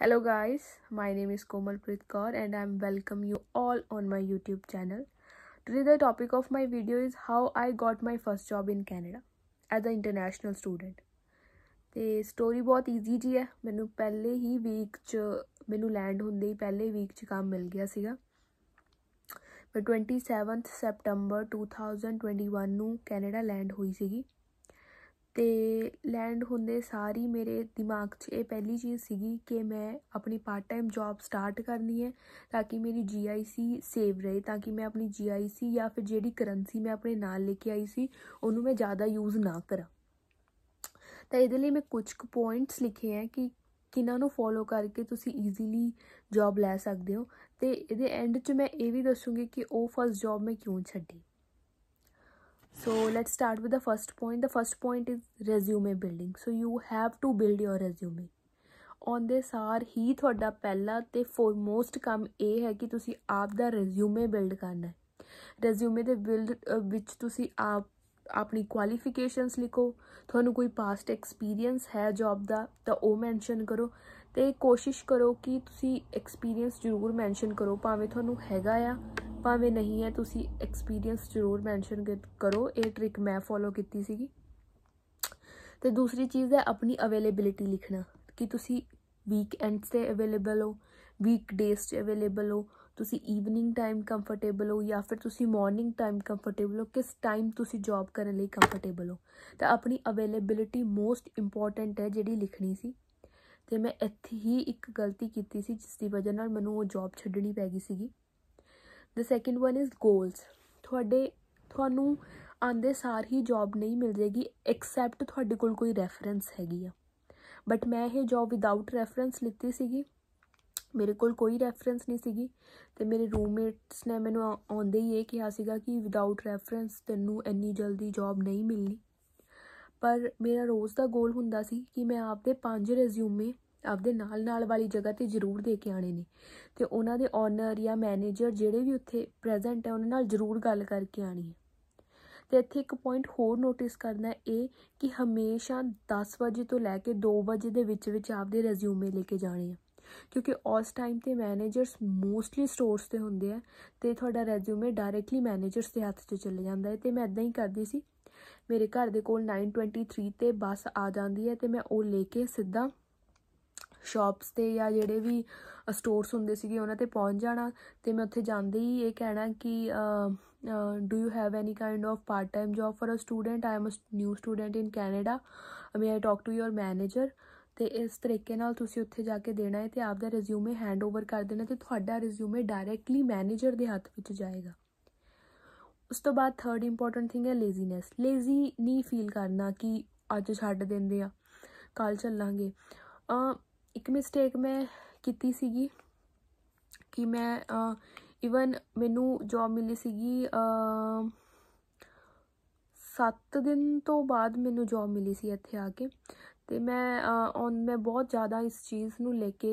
Hello guys, my name is Komal Prithkar and I am welcome you all on my YouTube channel. Today the topic of my video is how I got my first job in Canada as an international student. The story is very easy. I ਮੈਨੂੰ ਪਹਿਲੇ ਹੀ week ਚ ਮੈਨੂੰ land ਹੁੰਦੇ ਹੀ ਪਹਿਲੇ week 27th September 2021 ਨੂੰ Canada land ਹੋਈ ਤੇ land ਹੁੰਦੇ ਸਾਰੀ ਮੇਰੇ ਦਿਮਾਗ 'ਚ ਇਹ ਪਹਿਲੀ ਚੀਜ਼ ਸੀਗੀ ਕਿ ਮੈਂ ਆਪਣੀ ਪਾਰਟ ਟਾਈਮ ਜੌਬ ਸਟਾਰਟ ਕਰਨੀ ਹੈ ਤਾਂ ਕਿ ਮੇਰੀ ਜੀਆਈਸੀ ਸੇਵ ਰਹੇ ਤਾਂ ਕਿ ਮੈਂ ਆਪਣੀ ਜੀਆਈਸੀ ਜਾਂ ਫਿਰ ਜਿਹੜੀ ਕਰੰਸੀ ਮੈਂ ਆਪਣੇ ਨਾਲ ਲੈ ਕੇ ਆਈ ਸੀ ਉਹਨੂੰ ਮੈਂ ਜ਼ਿਆਦਾ ਯੂਜ਼ ਨਾ ਕਰਾਂ ਤਾਂ ਇਹਦੇ ਲਈ ਮੈਂ ਕੁਝ ਕੁ ਪੁਆਇੰਟਸ ਲਿਖੇ ਆ ਕਿ ਕਿਨਾਂ ਨੂੰ ਫੋਲੋ ਕਰਕੇ ਤੁਸੀਂ ਈਜ਼ੀਲੀ ਜੌਬ ਲੈ ਸਕਦੇ ਹੋ ਤੇ ਇਹਦੇ ਐਂਡ 'ਚ ਮੈਂ ਇਹ ਵੀ ਦੱਸੂਗੀ ਕਿ ਉਹ ਫਸਟ ਜੌਬ ਮੈਂ ਕਿਉਂ ਛੱਡੀ so let's start with the first point the first point is resume building so you have to build your resume ਆਉਂਦੇ ਸਾਰ ਹੀ ਤੁਹਾਡਾ ਪਹਿਲਾ ਤੇ ਫੋਰਮੋਸਟ ਕੰਮ ਇਹ ਹੈ ਕਿ ਤੁਸੀਂ ਆਪ ਦਾ ਰੈਜ਼ਿਊਮੇ ਬਿਲਡ ਕਰਨਾ ਹੈ ਰੈਜ਼ਿਊਮੇ ਦੇ ਬਿਲਡ ਵਿੱਚ ਤੁਸੀਂ ਆਪ ਆਪਣੀ ਕੁਆਲੀਫਿਕੇਸ਼ਨਸ ਲਿਖੋ ਤੁਹਾਨੂੰ ਕੋਈ ਪਾਸਟ ਐਕਸਪੀਰੀਅੰਸ ਹੈ ਜੌਬ ਦਾ ਤਾਂ ਉਹ ਮੈਂਸ਼ਨ ਕਰੋ ਤੇ ਕੋਸ਼ਿਸ਼ ਕਰੋ ਕਿ ਤੁਸੀਂ ਐਕਸਪੀਰੀਅੰਸ ਜ਼ਰੂਰ ਮੈਂਸ਼ਨ ਕਰੋ ਭਾਵੇਂ ਤੁਹਾਨੂੰ ਹੈਗਾ ਆ ਭਾਵੇਂ ਨਹੀਂ ਹੈ ਤੁਸੀਂ ਐਕਸਪੀਰੀਅੰਸ ਜ਼ਰੂਰ ਮੈਂਸ਼ਨ ਕਰੋ ਇਹ ਟ੍ਰਿਕ ਮੈਂ ਫੋਲੋ ਕੀਤੀ ਸੀਗੀ ਤੇ ਦੂਸਰੀ ਚੀਜ਼ ਹੈ ਆਪਣੀ ਅਵੇਲੇਬਿਲਟੀ ਲਿਖਣਾ ਕਿ ਤੁਸੀਂ ਵੀਕ ਐਂਡਸ ਤੇ ਅਵੇਲੇਬਲ ਹੋ ਵੀਕ ਡੇਸ ਤੇ ਅਵੇਲੇਬਲ ਹੋ ਤੁਸੀਂ ਈਵਨਿੰਗ ਟਾਈਮ ਕੰਫਰਟੇਬਲ ਹੋ ਜਾਂ ਫਿਰ ਤੁਸੀਂ ਮਾਰਨਿੰਗ ਟਾਈਮ ਕੰਫਰਟੇਬਲ ਹੋ ਕਿਸ ਟਾਈਮ ਤੁਸੀਂ ਜੌਬ ਕਰਨ ਲਈ ਕੰਫਰਟੇਬਲ ਹੋ ਤਾਂ ਆਪਣੀ ਅਵੇਲੇਬਿਲਟੀ ਮੋਸਟ ਇੰਪੋਰਟੈਂਟ ਹੈ ਜਿਹੜੀ ਲਿਖਣੀ ਸੀ ਤੇ ਮੈਂ ਇੱਥੇ ਹੀ ਇੱਕ ਗਲਤੀ ਕੀਤੀ ਸੀ ਜਿਸ ਦੀ ਵਜ੍ਹਾ ਨਾਲ ਮੈਨੂੰ ਉਹ ਜੌਬ ਛੱਡਣੀ ਪੈ ਗਈ ਸੀਗੀ the second one is goals ਤੁਹਾਡੇ ਤੁਹਾਨੂੰ ਆਂਦੇ ਸਾਰ ਹੀ ਜੌਬ ਨਹੀਂ ਮਿਲ ਜੇਗੀ ਐਕਸੈਪਟ ਤੁਹਾਡੇ ਕੋਲ ਕੋਈ ਰੈਫਰੈਂਸ ਹੈਗੀ ਆ ਬਟ ਮੈਂ ਇਹ ਜੌਬ ਵਿਦਆਊਟ ਰੈਫਰੈਂਸ ਲਿੱਤੀ ਸੀਗੀ ਮੇਰੇ ਕੋਲ ਕੋਈ ਰੈਫਰੈਂਸ ਨਹੀਂ ਸੀਗੀ ਤੇ ਮੇਰੇ ਰੂਮਮੇਟਸ ਨੇ ਮੈਨੂੰ ਆਉਂਦੇ ਹੀ ਇਹ ਕਿਹਾ ਸੀਗਾ ਕਿ ਵਿਦਆਊਟ ਰੈਫਰੈਂਸ ਤੈਨੂੰ ਇੰਨੀ ਜਲਦੀ ਜੌਬ ਨਹੀਂ ਮਿਲਣੀ ਪਰ ਮੇਰਾ ਰੋਜ਼ ਦਾ ਗੋਲ ਹੁੰਦਾ ਸੀ ਕਿ ਮੈਂ ਆਪਦੇ ਪੰਜ ਰੈਜ਼ਿਊਮੇ ਆਪਦੇ ਨਾਲ ਨਾਲ ਵਾਲੀ ਜਗ੍ਹਾ ਤੇ ਜ਼ਰੂਰ ਦੇ ਕੇ ਆਣੇ ਨੇ ਤੇ ਉਹਨਾਂ ਦੇ ਓਨਰ ਜਾਂ ਮੈਨੇਜਰ ਜਿਹੜੇ ਵੀ ਉੱਥੇ ਪ੍ਰੈਜ਼ੈਂਟ ਹੈ ਉਹਨਾਂ ਨਾਲ ਜ਼ਰੂਰ ਗੱਲ ਕਰਕੇ ਆਣੀ ਹੈ ਤੇ ਇੱਥੇ ਇੱਕ ਪੁਆਇੰਟ ਹੋਰ ਨੋਟਿਸ ਕਰਨਾ ਇਹ ਕਿ ਹਮੇਸ਼ਾ 10 ਵਜੇ ਤੋਂ ਲੈ ਕੇ 2 ਵਜੇ ਦੇ ਵਿੱਚ ਵਿੱਚ ਆਪਦੇ ਰੈਜ਼ਿਊਮੇ ਲੈ ਕੇ ਜਾਣੇ ਆ ਕਿਉਂਕਿ ਉਸ ਟਾਈਮ ਤੇ ਮੈਨੇਜਰਸ ਮੋਸਟਲੀ ਸਟੋਰਸ ਤੇ ਹੁੰਦੇ ਆ ਤੇ ਤੁਹਾਡਾ ਰੈਜ਼ਿਊਮੇ ਡਾਇਰੈਕਟਲੀ ਮੈਨੇਜਰਸ ਦੇ ਹੱਥ 'ਚ ਚਲੇ ਜਾਂਦਾ ਹੈ ਤੇ ਮੈਂ ਇਦਾਂ ਹੀ ਕਰਦੀ ਸੀ ਮੇਰੇ ਘਰ ਦੇ ਕੋਲ 9:23 ਤੇ ਬੱਸ ਆ ਜਾਂਦੀ ਹੈ ਤੇ ਮੈਂ ਉਹ ਲੈ ਕੇ ਸਿੱਧਾ ਸ਼ਾਪਸ ਤੇ ਜਾਂ ਜਿਹੜੇ ਵੀ ਸਟੋਰਸ ਹੁੰਦੇ ਸੀਗੇ ਉਹਨਾਂ ਤੇ ਪਹੁੰਚ ਜਾਣਾ ਤੇ ਮੈਂ ਉੱਥੇ ਜਾਂਦੇ ਹੀ ਇਹ ਕਹਿਣਾ ਕਿ do you have any kind of part time job for a student I am a new student in Canada may I talk to your manager ਤੇ ਇਸ ਤਰੀਕੇ ਨਾਲ ਤੁਸੀਂ ਉੱਥੇ ਜਾ ਕੇ ਦੇਣਾ ਹੈ ਤੇ ਆਪ ਦਾ ਰਿਜ਼ਿਊਮੇ ਹੈਂਡਓਵਰ ਕਰ ਦੇਣਾ ਤੇ ਤੁਹਾਡਾ ਰਿਜ਼ਿਊਮੇ ਡਾਇਰੈਕਟਲੀ ਮੈਨੇਜਰ ਦੇ ਹੱਥ ਵਿੱਚ ਜਾਏਗਾ ਉਸ ਤੋਂ ਬਾਅਦ ਥਰਡ ਇੰਪੋਰਟੈਂਟ ਥਿੰਗ ਹੈ ਲੇਜ਼ੀਨੈਸ ਲੇਜ਼ੀ ਨਹੀਂ ਫੀਲ ਕਰਨਾ ਕਿ ਅੱਜ ਛੱਡ ਦਿੰਦੇ ਆ ਕੱਲ ਚੱਲਾਂਗੇ ਅ ਇੱਕ ਮਿਸਟੇਕ ਮੈਂ ਕੀਤੀ ਸੀਗੀ ਕਿ ਮੈਂ ਇਵਨ ਮੈਨੂੰ ਜੌਬ ਮਿਲੀ ਸੀਗੀ 7 ਦਿਨ ਤੋਂ ਬਾਅਦ ਮੈਨੂੰ ਜੌਬ ਮਿਲੀ ਸੀ ਇੱਥੇ ਆ ਕੇ ਤੇ ਮੈਂ ਔਨ ਮੈਂ ਬਹੁਤ ਜ਼ਿਆਦਾ ਇਸ ਚੀਜ਼ ਨੂੰ ਲੈ ਕੇ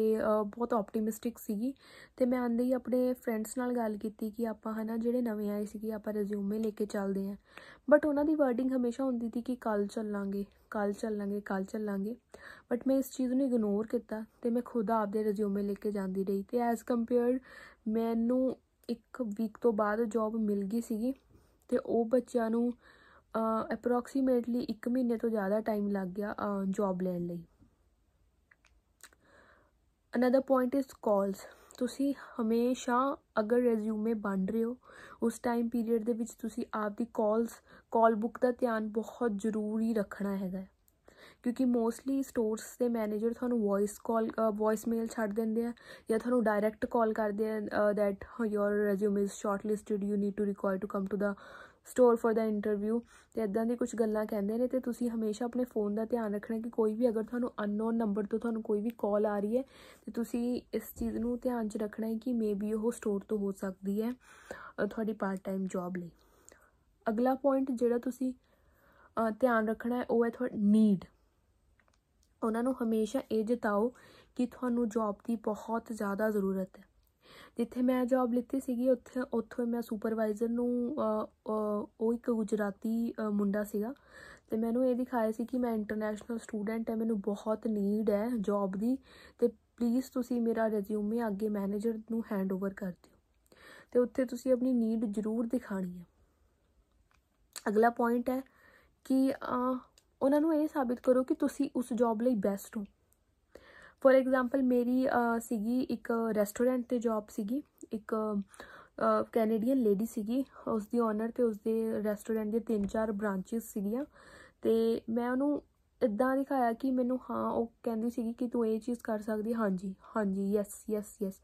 ਬਹੁਤ ਆਪਟੀਮਿਸਟਿਕ ਸੀਗੀ ਤੇ ਮੈਂ ਆਂਦੇ ਹੀ ਆਪਣੇ ਫਰੈਂਡਸ ਨਾਲ ਗੱਲ ਕੀਤੀ ਕਿ ਆਪਾਂ ਹਨਾ ਜਿਹੜੇ ਨਵੇਂ ਆਏ ਸੀਗੇ ਆਪਾਂ ਰਿਜ਼ਿਊਮੇ ਲੈ ਕੇ ਚੱਲਦੇ ਆਂ ਬਟ ਉਹਨਾਂ ਦੀ ਵਰਡਿੰਗ ਹਮੇਸ਼ਾ ਹੁੰਦੀ ਸੀ ਕਿ ਕੱਲ ਚੱਲਾਂਗੇ ਕੱਲ ਚੱਲਾਂਗੇ ਕੱਲ ਚੱਲਾਂਗੇ ਬਟ ਮੈਂ ਇਸ ਚੀਜ਼ ਨੂੰ ਇਗਨੋਰ ਕੀਤਾ ਤੇ ਮੈਂ ਖੁਦ ਆਪਦੇ ਰਿਜ਼ਿਊਮੇ ਲੈ ਕੇ ਜਾਂਦੀ ਰਹੀ ਤੇ ਐਸ ਕੰਪੇਅਰਡ ਮੈਨੂੰ ਇੱਕ ਵੀਕ ਤੋਂ ਬਾਅਦ ਜੌਬ ਮਿਲ ਗਈ ਸੀਗੀ ਤੇ ਉਹ ਬੱਚਿਆਂ ਨੂੰ ਅਪਰੋਕਸੀਮੇਟਲੀ 1 ਮਹੀਨੇ ਤੋਂ ਜ਼ਿਆਦਾ ਟਾਈਮ ਲੱਗ ਗਿਆ ਜੌਬ ਲੈਣ ਲਈ ਅਨਦਰ ਪੁਆਇੰਟ ਇਜ਼ ਕਾਲਸ ਤੁਸੀਂ ਹਮੇਸ਼ਾ ਅਗਰ ਰੈਜ਼ਿਊਮੇ ਬਣ ਰਹੇ ਹੋ ਉਸ ਟਾਈਮ ਪੀਰੀਅਡ ਦੇ ਵਿੱਚ ਤੁਸੀਂ ਆਪ ਦੀ ਕਾਲਸ ਕਾਲ ਬੁੱਕ ਦਾ ਧਿਆਨ ਬਹੁਤ ਜ਼ਰੂਰੀ ਰੱਖਣਾ ਹੈਗਾ ਕਿਉਂਕਿ ਮੋਸਟਲੀ ਸਟੋਰਸ ਦੇ ਮੈਨੇਜਰ ਤੁਹਾਨੂੰ ਵੌਇਸ ਕਾਲ ਵੌਇਸ ਮੇਲ ਛੱਡ ਦਿੰਦੇ ਆ ਜਾਂ ਤੁਹਾਨੂੰ ਡਾਇਰੈਕਟ ਕਾਲ ਕਰਦੇ ਆ that your resume is shortlisted you need to require to come to the store for the interview ਤੇ ਇਦਾਂ ਦੀ ਕੁਝ ਗੱਲਾਂ ਕਹਿੰਦੇ ਨੇ ਤੇ ਤੁਸੀਂ ਹਮੇਸ਼ਾ ਆਪਣੇ ਫੋਨ ਦਾ ਧਿਆਨ ਰੱਖਣਾ ਕਿ ਕੋਈ ਵੀ ਅਗਰ ਤੁਹਾਨੂੰ ਅਨਨੋਨ ਨੰਬਰ ਤੋਂ ਤੁਹਾਨੂੰ ਕੋਈ ਵੀ ਕਾਲ ਆ ਰਹੀ ਹੈ ਤੇ ਤੁਸੀਂ ਇਸ ਚੀਜ਼ ਨੂੰ ਧਿਆਨ 'ਚ ਰੱਖਣਾ ਹੈ ਕਿ ਮੇਬੀ ਉਹ ਸਟੋਰ ਤੋਂ ਹੋ ਸਕਦੀ ਹੈ ਤੁਹਾਡੀ ਪਾਰਟ ਟਾਈਮ ਜੌਬ ਲਈ ਅਗਲਾ ਪੁਆਇੰਟ ਜਿਹੜਾ ਤੁਸੀਂ ਧਿਆਨ ਰੱਖਣਾ ਹੈ ਉਹ ਹੈ ਤੁਹਾਡੀ ਨੀਡ ਉਹਨਾਂ ਨੂੰ ਹਮੇਸ਼ਾ ਇਹ ਜਤਾਓ ਕਿ ਤੁਹਾਨੂੰ ਜੌਬ ਦੀ ਬਹੁਤ ਜ਼ਿਆਦਾ ਜ਼ਰੂਰਤ ਹੈ ਜਿੱਥੇ ਮੈਂ ਜੌਬ ਲਿੱਤੀ ਸੀਗੀ ਉੱਥੇ ਉੱਥੋਂ ਮੈਂ ਸੁਪਰਵਾਈਜ਼ਰ ਨੂੰ ਉਹ ਇੱਕ ਗੁਜਰਾਤੀ ਮੁੰਡਾ ਸੀਗਾ ਤੇ ਮੈਨੂੰ ਇਹ ਦਿਖਾਇਆ ਸੀ ਕਿ ਮੈਂ ਇੰਟਰਨੈਸ਼ਨਲ ਸਟੂਡੈਂਟ ਹਾਂ ਮੈਨੂੰ ਬਹੁਤ ਨੀਡ ਹੈ ਜੌਬ ਦੀ ਤੇ ਪਲੀਜ਼ ਤੁਸੀਂ ਮੇਰਾ ਰੈਜ਼ਿਊਮੇ ਅੱਗੇ ਮੈਨੇਜਰ ਨੂੰ ਹੈਂਡਓਵਰ ਕਰ ਦਿਓ ਤੇ ਉੱਥੇ ਤੁਸੀਂ ਆਪਣੀ ਨੀਡ ਜ਼ਰੂਰ ਦਿਖਾਣੀ ਹੈ ਅਗਲਾ ਪੁਆਇੰਟ ਹੈ ਕਿ ਉਹਨਾਂ ਨੂੰ ਇਹ ਸਾਬਿਤ ਕਰੋ ਕਿ ਤੁਸੀਂ ਉਸ ਜੌਬ ਲਈ ਬੈਸਟ ਹੋ ਫੋਰ ਐਗਜ਼ਾਮਪਲ ਮੇਰੀ ਸੀਗੀ ਇੱਕ ਰੈਸਟੋਰੈਂਟ ਤੇ ਜੌਬ ਸੀਗੀ ਇੱਕ ਕੈਨੇਡੀਅਨ ਲੇਡੀ ਸੀਗੀ ਉਸ ਦੀ ਓਨਰ ਤੇ ਉਸ ਦੇ ਰੈਸਟੋਰੈਂਟ ਦੇ ਤਿੰਨ ਚਾਰ ਬ੍ਰਾਂਚਸ ਸੀਗੀਆਂ ਤੇ ਮੈਂ ਉਹਨੂੰ ਇਦਾਂ ਦਿਖਾਇਆ ਕਿ ਮੈਨੂੰ ਹਾਂ ਉਹ ਕਹਿੰਦੀ ਸੀਗੀ ਕਿ ਤੂੰ ਇਹ ਚੀਜ਼ ਕਰ ਸਕਦੀ ਹਾਂਜੀ ਹਾਂਜੀ ਯੈਸ ਯੈਸ ਯੈਸ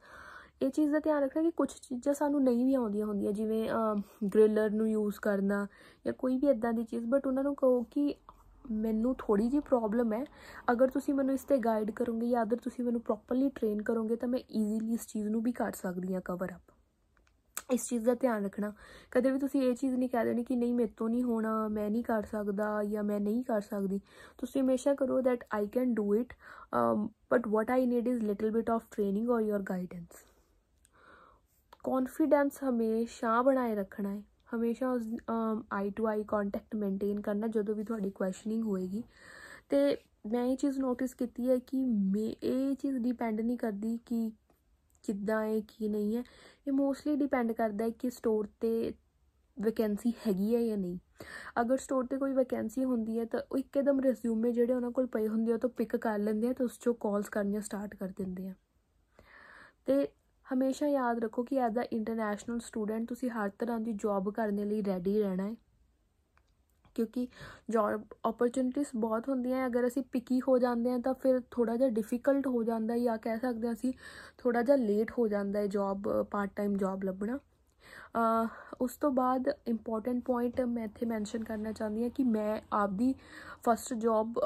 ਇਹ ਚੀਜ਼ ਦਾ ਧਿਆਨ ਰੱਖਣਾ ਕਿ ਕੁਝ ਚੀਜ਼ਾਂ ਸਾਨੂੰ ਨਹੀਂ ਵੀ ਆਉਂਦੀਆਂ ਹੁੰਦੀਆਂ ਜਿਵੇਂ ਗ੍ਰਿਲਰ ਨੂੰ ਯੂਜ਼ ਕਰਨਾ ਜਾਂ ਕੋਈ ਵੀ ਇਦਾਂ ਦੀ ਚੀਜ਼ ਬਟ ਉਹਨਾਂ ਨੂੰ ਕਹੋ ਕਿ ਮੈਨੂੰ ਥੋੜੀ ਜੀ ਪ੍ਰੋਬਲਮ ਹੈ ਅਗਰ ਤੁਸੀਂ ਮੈਨੂੰ ਇਸ ਤੇ ਗਾਈਡ ਕਰੋਗੇ ਜਾਂ ਅਦਰ ਤੁਸੀਂ ਮੈਨੂੰ ਪ੍ਰੋਪਰਲੀ ਟ੍ਰੇਨ ਕਰੋਗੇ ਤਾਂ ਮੈਂ ਈਜ਼ੀਲੀ ਇਸ ਚੀਜ਼ ਨੂੰ ਵੀ ਕਰ ਸਕਦੀ ਹਾਂ ਕਵਰ ਅਪ ਇਸ ਚੀਜ਼ ਦਾ ਧਿਆਨ ਰੱਖਣਾ ਕਦੇ ਵੀ ਤੁਸੀਂ ਇਹ ਚੀਜ਼ ਨਹੀਂ ਕਹਿ ਦੇਣੀ ਕਿ ਨਹੀਂ ਮੇਰੇ ਤੋਂ ਨਹੀਂ ਹੋਣਾ ਮੈਂ ਨਹੀਂ ਕਰ ਸਕਦਾ ਜਾਂ ਮੈਂ ਨਹੀਂ ਕਰ ਸਕਦੀ ਤੁਸੀਂ ਹਮੇਸ਼ਾ ਕਰੋ that I can do it but what I need is little bit of training or your guidance confidence ਹਮੇਸ਼ਾ ਬਣਾਏ ਰੱਖਣਾ ਹੈ ਹਮੇਸ਼ਾ ਉਸ eye to eye contact maintain ਕਰਨਾ ਜਦੋਂ ਵੀ ਤੁਹਾਡੀ ਕੁਐਸਚਨਿੰਗ ਹੋਏਗੀ ਤੇ ਮੈਂ ਇਹ ਚੀਜ਼ ਨੋਟਿਸ ਕੀਤੀ ਹੈ ਕਿ ਮੇ ਇਹ ਚੀਜ਼ ਡਿਪੈਂਡ ਨਹੀਂ ਕਰਦੀ ਕਿ ਕਿੱਦਾਂ ਹੈ ਕੀ ਨਹੀਂ ਹੈ ਇਹ ਮੋਸਟਲੀ ਡਿਪੈਂਡ ਕਰਦਾ ਹੈ ਕਿ ਸਟੋਰ ਤੇ ਵੈਕੈਂਸੀ ਹੈਗੀ ਹੈ ਜਾਂ ਨਹੀਂ ਅਗਰ ਸਟੋਰ ਤੇ ਕੋਈ ਵੈਕੈਂਸੀ ਹੁੰਦੀ ਹੈ ਤਾਂ ਉਹ ਇੱਕਦਮ ਰਿਜ਼ਿਊਮੇ ਜਿਹੜੇ ਉਹਨਾਂ ਕੋਲ ਪਏ ਹੁੰਦੇ ਆ ਤਾਂ ਪਿਕ ਕਰ ਲੈਂਦੇ ਆ ਤੇ ਉਸ ਚੋਂ ਕਾਲਸ ਕਰਨੀਆਂ ਸਟਾਰਟ ਕਰ ਦਿੰਦੇ ਆ ਤੇ ਹਮੇਸ਼ਾ ਯਾਦ ਰੱਖੋ ਕਿ ਐਜ਼ ਅ ਇੰਟਰਨੈਸ਼ਨਲ ਸਟੂਡੈਂਟ ਤੁਸੀਂ ਹਰ ਤਰ੍ਹਾਂ ਦੀ ਜੌਬ ਕਰਨ ਲਈ ਰੈਡੀ ਰਹਿਣਾ ਹੈ ਕਿਉਂਕਿ ਜੌਬ ਓਪਰਚ्युनिटीज ਬਹੁਤ ਹੁੰਦੀਆਂ ਅਗਰ ਅਸੀਂ ਪਿੱਕੀ ਹੋ ਜਾਂਦੇ ਹਾਂ ਤਾਂ ਫਿਰ ਥੋੜਾ ਜਿਹਾ ਡਿਫਿਕਲਟ ਹੋ ਜਾਂਦਾ ਹੈ ਜਾਂ ਕਹਿ ਸਕਦੇ ਹਾਂ ਅਸੀਂ ਥੋੜਾ ਜਿਹਾ ਲੇਟ ਹੋ ਜਾਂਦਾ ਹੈ ਜੌਬ ਪਾਰਟ ਟਾਈਮ ਜੌਬ ਲੱਭਣਾ ਉਸ ਤੋਂ ਬਾਅਦ ਇੰਪੋਰਟੈਂਟ ਪੁਆਇੰਟ ਮੈਂ ਇੱਥੇ ਮੈਂਸ਼ਨ ਕਰਨਾ ਚਾਹੁੰਦੀ ਹਾਂ ਕਿ ਮੈਂ ਆਪਦੀ ਫਸਟ ਜੌਬ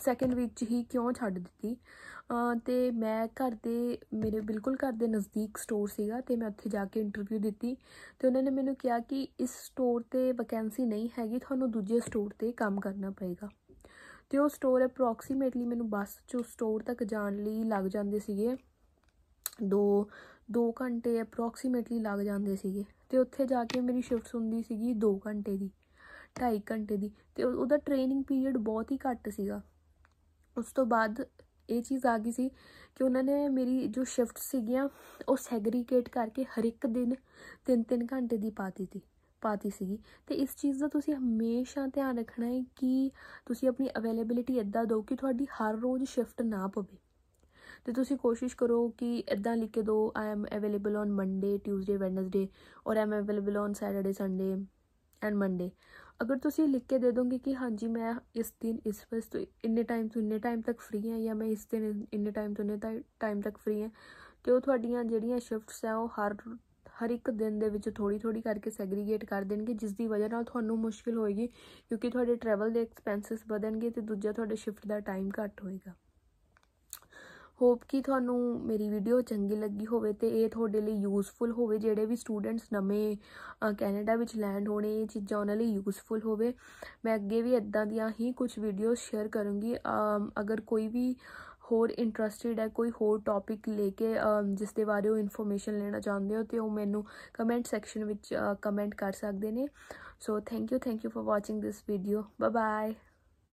ਸੈਕਿੰਡ ਵਿੱਚ ਹੀ ਕਿਉਂ ਛੱਡ ਦਿੱਤੀ ਤੇ ਮੈਂ ਘਰ ਦੇ ਮੇਰੇ ਬਿਲਕੁਲ ਘਰ ਦੇ ਨਜ਼ਦੀਕ ਸਟੋਰ ਸੀਗਾ ਤੇ ਮੈਂ ਉੱਥੇ ਜਾ ਕੇ ਇੰਟਰਵਿਊ ਦਿੱਤੀ ਤੇ ਉਹਨਾਂ ਨੇ ਮੈਨੂੰ ਕਿਹਾ ਕਿ ਇਸ ਸਟੋਰ ਤੇ ਵੈਕੈਂਸੀ ਨਹੀਂ ਹੈਗੀ ਤੁਹਾਨੂੰ ਦੂਜੇ ਸਟੋਰ ਤੇ ਕੰਮ ਕਰਨਾ ਪਏਗਾ ਤੇ ਉਹ ਸਟੋਰ ਅਪਰੋਕਸੀਮੇਟਲੀ ਮੈਨੂੰ ਬੱਸ ਚੋਂ ਸਟੋਰ ਤੱਕ ਜਾਣ ਲਈ ਲੱਗ ਜਾਂਦੇ ਸੀਗੇ 2 2 ਘੰਟੇ ਅਪਰੋਕਸੀਮੇਟਲੀ ਲੱਗ ਜਾਂਦੇ ਸੀਗੇ ਤੇ ਉੱਥੇ ਜਾ ਕੇ ਮੇਰੀ ਸ਼ਿਫਟ ਹੁੰਦੀ ਸੀਗੀ 2 ਘੰਟੇ ਦੀ 2.5 ਘੰਟੇ ਦੀ ਤੇ ਉਹਦਾ ਟ੍ਰੇਨਿੰਗ ਪੀਰੀਅਡ ਬਹੁਤ ਹੀ ਘੱਟ ਸੀਗਾ ਉਸ ਤੋਂ ਬਾਅਦ ਇਹ ਚੀਜ਼ ਆ ਗਈ ਸੀ ਕਿ ਉਹਨਾਂ ਨੇ ਮੇਰੀ ਜੋ ਸ਼ਿਫਟ ਸੀਗੀਆਂ ਉਹ ਸੈਗਰੀਗੇਟ ਕਰਕੇ ਹਰ ਇੱਕ ਦਿਨ 3-3 ਘੰਟੇ ਦੀ ਪਾਤੀ ਸੀ ਪਾਤੀ ਸੀਗੀ ਤੇ ਇਸ ਚੀਜ਼ ਦਾ ਤੁਸੀਂ ਹਮੇਸ਼ਾ ਧਿਆਨ ਰੱਖਣਾ ਹੈ ਕਿ ਤੁਸੀਂ ਆਪਣੀ ਅਵੇਲੇਬਿਲਿਟੀ ਇਦਾਂ ਦਿਓ ਕਿ ਤੁਹਾਡੀ ਹਰ ਰੋਜ਼ ਸ਼ਿਫਟ ਨਾ ਪਵੇ ਤੇ ਤੁਸੀਂ ਕੋਸ਼ਿਸ਼ ਕਰੋ ਕਿ ਇਦਾਂ ਲਿਖ ਕੇ ਦਿਓ I am available on Monday Tuesday Wednesday or I am available on Saturday Sunday and Monday ਅਗਰ ਤੁਸੀਂ ਲਿਖ ਕੇ ਦੇ ਦੋਗੇ ਕਿ ਹਾਂਜੀ ਮੈਂ ਇਸ ਦਿਨ ਇਸ ਵਸ ਤੋਂ ਇੰਨੇ ਟਾਈਮ ਤੋਂ ਇੰਨੇ ਟਾਈਮ ਤੱਕ ਫ੍ਰੀ ਹਾਂ ਜਾਂ ਮੈਂ ਇਸ ਦਿਨ ਇੰਨੇ ਟਾਈਮ ਤੋਂ ਇੰਨੇ ਟਾਈਮ ਤੱਕ ਫ੍ਰੀ ਹਾਂ ਤੇ ਉਹ ਤੁਹਾਡੀਆਂ ਜਿਹੜੀਆਂ ਸ਼ਿਫਟਸ ਆ ਉਹ ਹਰ ਹਰ ਇੱਕ ਦਿਨ ਦੇ ਵਿੱਚ ਥੋੜੀ ਥੋੜੀ ਕਰਕੇ ਸੈਗਰੀਗੇਟ ਕਰ ਦੇਣਗੇ ਜਿਸ ਦੀ ਵਜ੍ਹਾ ਨਾਲ ਤੁਹਾਨੂੰ ਮੁਸ਼ਕਿਲ ਹੋਏਗੀ ਕਿਉਂਕਿ ਤੁਹਾਡੇ ਟਰੈਵਲ ਦੇ ਐਕਸਪੈਂਸਸ ਵਧਣਗੇ ਤੇ ਦੂਜਾ ਤੁਹਾਡੇ ਸ਼ਿਫਟ ਦਾ ਟਾਈਮ ਘੱਟ ਹੋਏਗਾ ਹੋਪ ਕਿ ਤੁਹਾਨੂੰ ਮੇਰੀ ਵੀਡੀਓ ਚੰਗੀ ਲੱਗੀ ਹੋਵੇ ਤੇ ਇਹ ਤੁਹਾਡੇ ਲਈ ਯੂਸਫੁਲ ਹੋਵੇ ਜਿਹੜੇ ਵੀ ਸਟੂਡੈਂਟਸ ਨਵੇਂ ਕੈਨੇਡਾ ਵਿੱਚ ਲੈਂਡ ਹੋਣੇ ਇਹ ਚੀਜ਼ਾਂ ਉਹਨਾਂ ਲਈ ਯੂਸਫੁਲ ਹੋਵੇ ਮੈਂ ਅੱਗੇ ਵੀ ਇਦਾਂ ਦੀਆਂ ਹੀ ਕੁਝ ਵੀਡੀਓਜ਼ ਸ਼ੇਅਰ ਕਰੂੰਗੀ ਅਗਰ ਕੋਈ ਵੀ ਹੋਰ ਇੰਟਰਸਟਿਡ ਹੈ ਕੋਈ ਹੋਰ ਟੌਪਿਕ ਲੈ ਕੇ ਜਿਸ ਦੇ ਬਾਰੇ ਉਹ ਇਨਫੋਰਮੇਸ਼ਨ ਲੈਣਾ ਚਾਹੁੰਦੇ ਹੋ ਤੇ ਉਹ ਮੈਨੂੰ ਕਮੈਂਟ ਸੈਕਸ਼ਨ ਵਿੱਚ ਕਮੈਂਟ ਕਰ ਸਕਦੇ ਨੇ so thank you thank you for watching this video bye bye